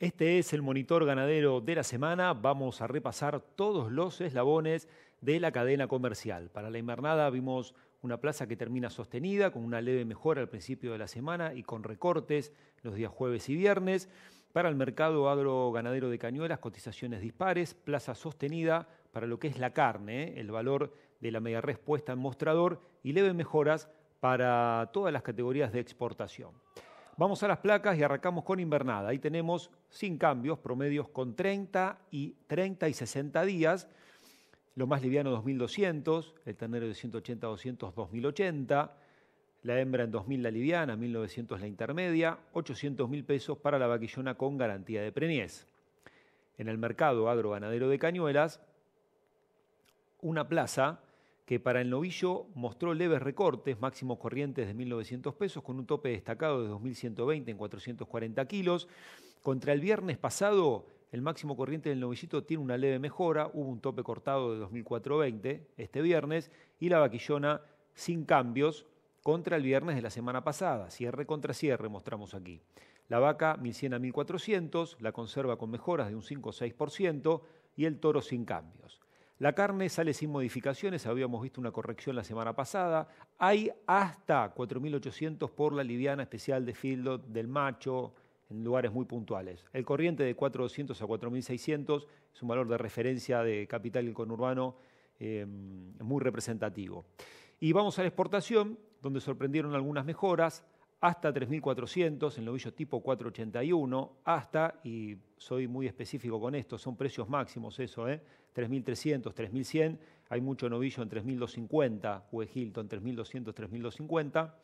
Este es el monitor ganadero de la semana. Vamos a repasar todos los eslabones de la cadena comercial. Para la invernada vimos una plaza que termina sostenida con una leve mejora al principio de la semana y con recortes los días jueves y viernes. Para el mercado agroganadero de cañuelas, cotizaciones dispares, plaza sostenida para lo que es la carne, ¿eh? el valor de la media respuesta en mostrador y leve mejoras para todas las categorías de exportación. Vamos a las placas y arrancamos con invernada. Ahí tenemos sin cambios, promedios con 30 y 30 y 60 días. Lo más liviano 2200, el ternero de 180 a 200 2080, la hembra en 2000 la liviana, 1900 la intermedia, 800.000 pesos para la vaquillona con garantía de preñez. En el mercado agroganadero de Cañuelas, una plaza que para el novillo mostró leves recortes, máximos corrientes de 1.900 pesos, con un tope destacado de 2.120 en 440 kilos. Contra el viernes pasado, el máximo corriente del novillito tiene una leve mejora, hubo un tope cortado de 2.420 este viernes, y la vaquillona sin cambios contra el viernes de la semana pasada, cierre contra cierre mostramos aquí. La vaca 1.100 a 1.400, la conserva con mejoras de un 5 o 6% y el toro sin cambios. La carne sale sin modificaciones, habíamos visto una corrección la semana pasada. Hay hasta 4.800 por la liviana especial de Fieldot del macho en lugares muy puntuales. El corriente de 4.200 a 4.600 es un valor de referencia de capital y conurbano em, muy representativo. Y vamos a la exportación, donde sorprendieron algunas mejoras hasta 3400, en novillo tipo 481, hasta, y soy muy específico con esto, son precios máximos eso, ¿eh? 3300, 3100, hay mucho novillo en 3250, o 3200, 3250,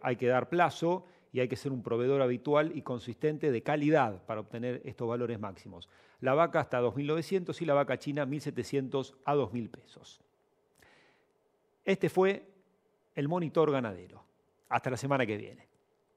hay que dar plazo y hay que ser un proveedor habitual y consistente de calidad para obtener estos valores máximos. La vaca hasta 2.900 y la vaca china 1.700 a 2.000 pesos. Este fue el monitor ganadero. Hasta la semana que viene.